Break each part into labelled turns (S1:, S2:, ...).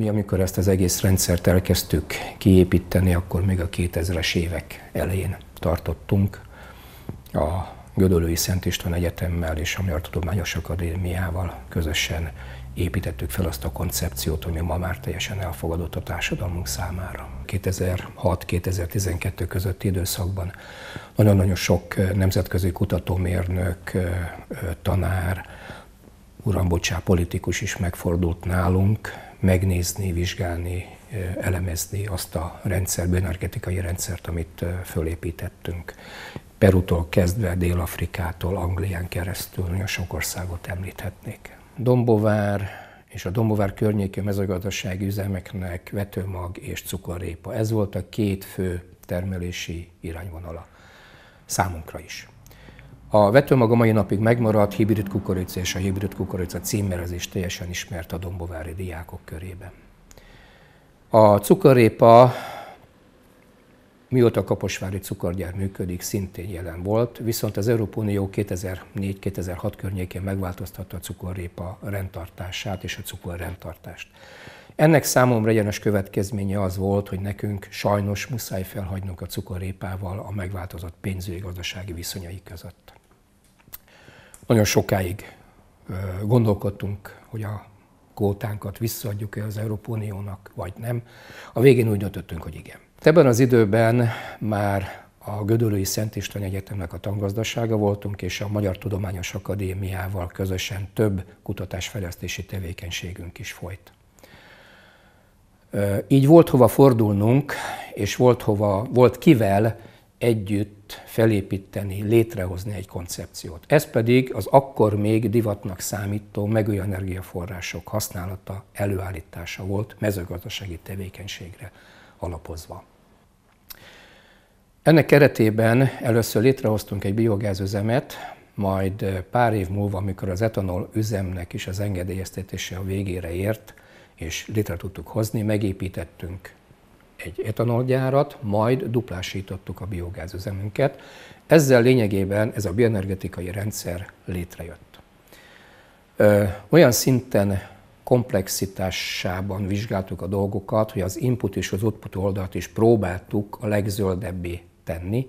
S1: Mi, amikor ezt az egész rendszert elkezdtük kiépíteni, akkor még a 2000-es évek elején tartottunk a Gödölői Szent István Egyetemmel és a Magyar Tudományos Akadémiával közösen építettük fel azt a koncepciót, ami ma már teljesen elfogadott a társadalmunk számára. 2006-2012 közötti időszakban nagyon-nagyon sok nemzetközi kutatómérnök, tanár, uram bocsá, politikus is megfordult nálunk, megnézni, vizsgálni, elemezni azt a rendszer, energetikai rendszert, amit fölépítettünk. Perutól kezdve, Dél-Afrikától, Anglián keresztül nagyon sok országot említhetnék. Dombovár és a Dombovár környéki mezőgazdasági üzemeknek vetőmag és cukorrépa. Ez volt a két fő termelési irányvonala számunkra is. A vetőmag a mai napig megmaradt hibrid kukorica és a hibrid kukorica is teljesen ismert a dombovári diákok körében. A cukorrépa, mióta a Kaposvári cukorgyár működik, szintén jelen volt, viszont az Európai Unió 2004-2006 környékén megváltoztatta a cukorrépa rendtartását és a cukorrendtartást. Ennek számomra egyenes következménye az volt, hogy nekünk sajnos muszáj felhagynunk a cukorrépával a megváltozott pénzügyi gazdasági viszonyai között. Nagyon sokáig gondolkodtunk, hogy a kótánkat visszaadjuk-e az Európai Uniónak, vagy nem. A végén úgy döntöttünk, hogy igen. Ebben az időben már a Gödöllői Szent István Egyetemnek a tangazdasága voltunk, és a Magyar Tudományos Akadémiával közösen több kutatásfejlesztési tevékenységünk is folyt. Így volt hova fordulnunk, és volt, hova, volt kivel együtt felépíteni, létrehozni egy koncepciót. Ez pedig az akkor még divatnak számító megújuló energiaforrások használata, előállítása volt mezőgazdasági tevékenységre alapozva. Ennek keretében először létrehoztunk egy biogázüzemet, majd pár év múlva, amikor az etanol üzemnek is az engedélyeztetése a végére ért, és létre tudtuk hozni, megépítettünk egy etanolgyárat, majd duplásítottuk a biogázüzemünket. Ezzel lényegében ez a bioenergetikai rendszer létrejött. Olyan szinten komplexitásában vizsgáltuk a dolgokat, hogy az input és az output oldalt is próbáltuk a legzöldebbé tenni,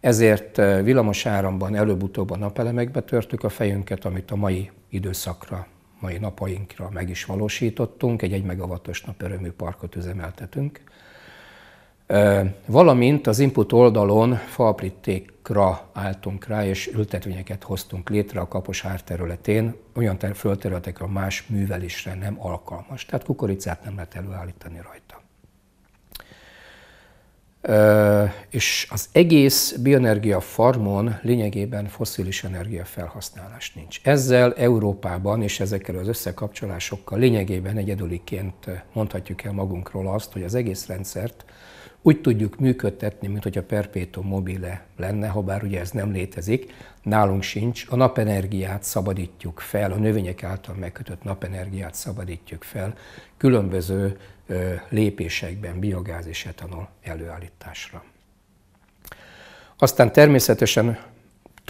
S1: ezért villamos áramban előbb-utóbb a napelemekbe törtük a fejünket, amit a mai időszakra, mai napainkra meg is valósítottunk, egy 1 megavatos naperőmű parkot üzemeltetünk valamint az input oldalon falprittékra álltunk rá, és ültetvényeket hoztunk létre a kaposár területén, olyan ter- földterületekre más művelésre nem alkalmas. Tehát kukoricát nem lehet előállítani rajta. és az egész bioenergia farmon lényegében foszilis felhasználás nincs. Ezzel Európában és ezekkel az összekapcsolásokkal lényegében egyedüliként mondhatjuk el magunkról azt, hogy az egész rendszert úgy tudjuk működtetni, mint hogy a perpétum mobile lenne, ha bár ugye ez nem létezik, nálunk sincs. A napenergiát szabadítjuk fel, a növények által megkötött napenergiát szabadítjuk fel különböző lépésekben biogáz és etanol előállításra. Aztán természetesen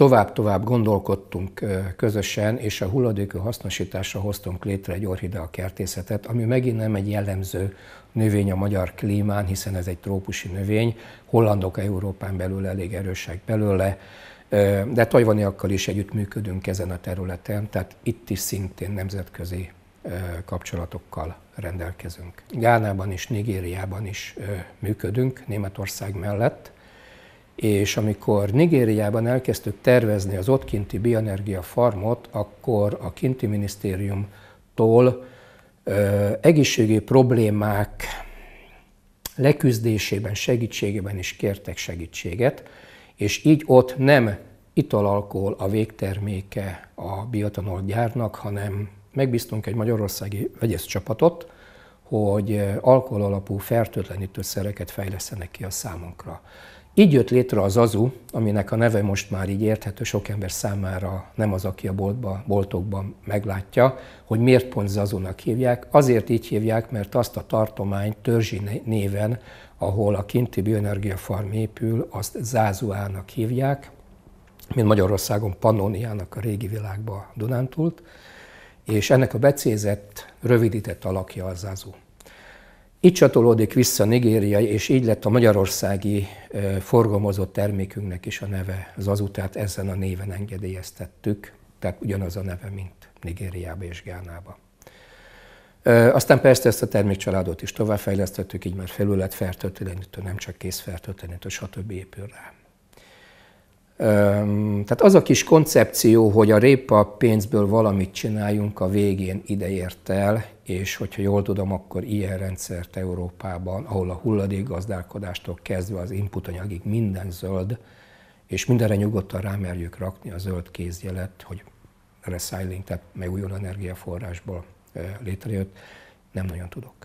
S1: Tovább-tovább gondolkodtunk közösen, és a hulladékű hasznosításra hoztunk létre egy orhidea kertészetet, ami megint nem egy jellemző növény a magyar klímán, hiszen ez egy trópusi növény, hollandok Európán belül elég erősek belőle, de tajvaniakkal is együttműködünk ezen a területen, tehát itt is szintén nemzetközi kapcsolatokkal rendelkezünk. Gánában is, Nigériában is működünk, Németország mellett, és amikor Nigériában elkezdtük tervezni az ott kinti bioenergia farmot, akkor a kinti minisztériumtól ö, egészségi problémák leküzdésében, segítségében is kértek segítséget, és így ott nem italalkohol a végterméke a biotanol gyárnak, hanem megbíztunk egy magyarországi vegyes csapatot, hogy alkohol alapú fertőtlenítőszereket fejlesztenek ki a számunkra. Így jött létre az AZU, aminek a neve most már így érthető sok ember számára, nem az, aki a boltba, boltokban meglátja, hogy miért pont Zazunak hívják. Azért így hívják, mert azt a tartományt törzsi néven, ahol a kinti bioenergiafarm épül, azt Zázuának hívják, mint Magyarországon Pannoniának a régi világban Dunántult, és ennek a becézett, rövidített alakja az Zázu. Így csatolódik vissza Nigériai, és így lett a magyarországi forgalmazott termékünknek is a neve. Az azutát ezen a néven engedélyeztettük, tehát ugyanaz a neve, mint Nigériába és Gánába. Aztán persze ezt a termékcsaládot is továbbfejlesztettük, így már felület fertőtlenítő, nem csak készfertőtlenítő, stb. épül rá. Tehát az a kis koncepció, hogy a répa pénzből valamit csináljunk, a végén ideért el, és hogyha jól tudom, akkor ilyen rendszert Európában, ahol a hulladékgazdálkodástól kezdve az inputanyagig minden zöld, és mindenre nyugodtan rámerjük rakni a zöld kézjelet, hogy recycling, tehát megújuló energiaforrásból létrejött, nem nagyon tudok.